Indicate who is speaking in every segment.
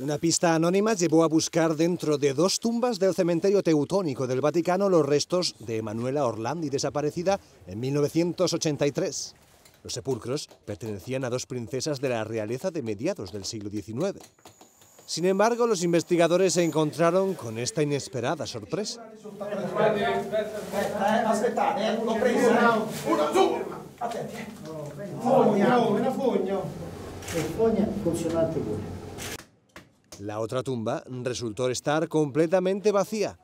Speaker 1: Una pista anónima llevó a buscar dentro de dos tumbas del cementerio teutónico del Vaticano los restos de Emanuela Orlandi, desaparecida en 1983. Los sepulcros pertenecían a dos princesas de la realeza de mediados del siglo XIX. Sin embargo, los investigadores se encontraron con esta inesperada sorpresa. La otra tumba resultó estar completamente vacía.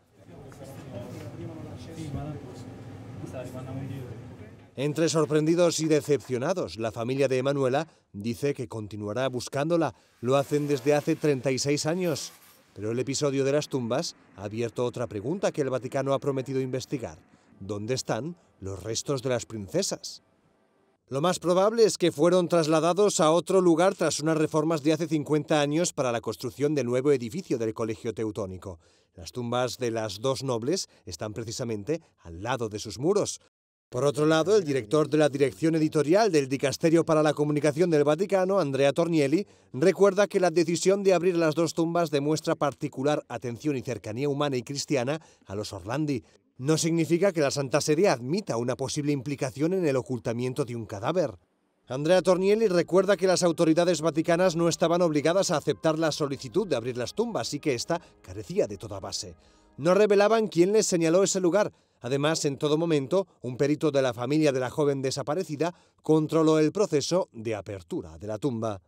Speaker 1: Entre sorprendidos y decepcionados, la familia de Emanuela dice que continuará buscándola. Lo hacen desde hace 36 años. Pero el episodio de las tumbas ha abierto otra pregunta que el Vaticano ha prometido investigar. ¿Dónde están los restos de las princesas? Lo más probable es que fueron trasladados a otro lugar tras unas reformas de hace 50 años para la construcción del nuevo edificio del Colegio Teutónico. Las tumbas de las dos nobles están precisamente al lado de sus muros. Por otro lado, el director de la Dirección Editorial del Dicasterio para la Comunicación del Vaticano, Andrea Tornielli, recuerda que la decisión de abrir las dos tumbas demuestra particular atención y cercanía humana y cristiana a los Orlandi, no significa que la Santa Sede admita una posible implicación en el ocultamiento de un cadáver. Andrea Tornielli recuerda que las autoridades vaticanas no estaban obligadas a aceptar la solicitud de abrir las tumbas y que esta carecía de toda base. No revelaban quién les señaló ese lugar. Además, en todo momento, un perito de la familia de la joven desaparecida controló el proceso de apertura de la tumba.